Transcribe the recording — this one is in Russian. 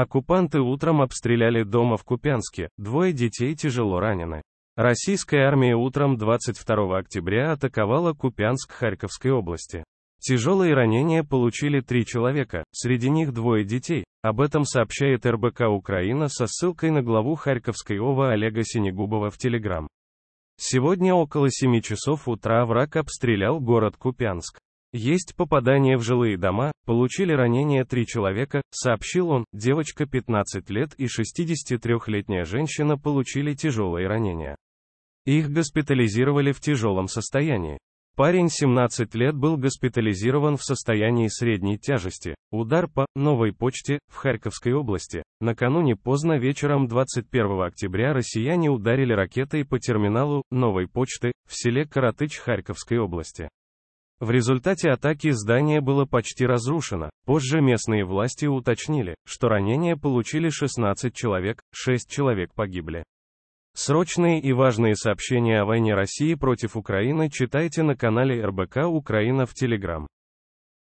Оккупанты утром обстреляли дома в Купянске, двое детей тяжело ранены. Российская армия утром 22 октября атаковала Купянск Харьковской области. Тяжелые ранения получили три человека, среди них двое детей. Об этом сообщает РБК Украина со ссылкой на главу Харьковской ОВА Олега Синегубова в Телеграм. Сегодня около 7 часов утра враг обстрелял город Купянск. Есть попадание в жилые дома, получили ранения три человека, сообщил он, девочка 15 лет и 63-летняя женщина получили тяжелые ранения. Их госпитализировали в тяжелом состоянии. Парень 17 лет был госпитализирован в состоянии средней тяжести. Удар по новой почте в Харьковской области. Накануне поздно вечером 21 октября россияне ударили ракетой по терминалу новой почты в селе Каратыч Харьковской области. В результате атаки здание было почти разрушено. Позже местные власти уточнили, что ранения получили 16 человек, 6 человек погибли. Срочные и важные сообщения о войне России против Украины читайте на канале РБК Украина в Телеграм.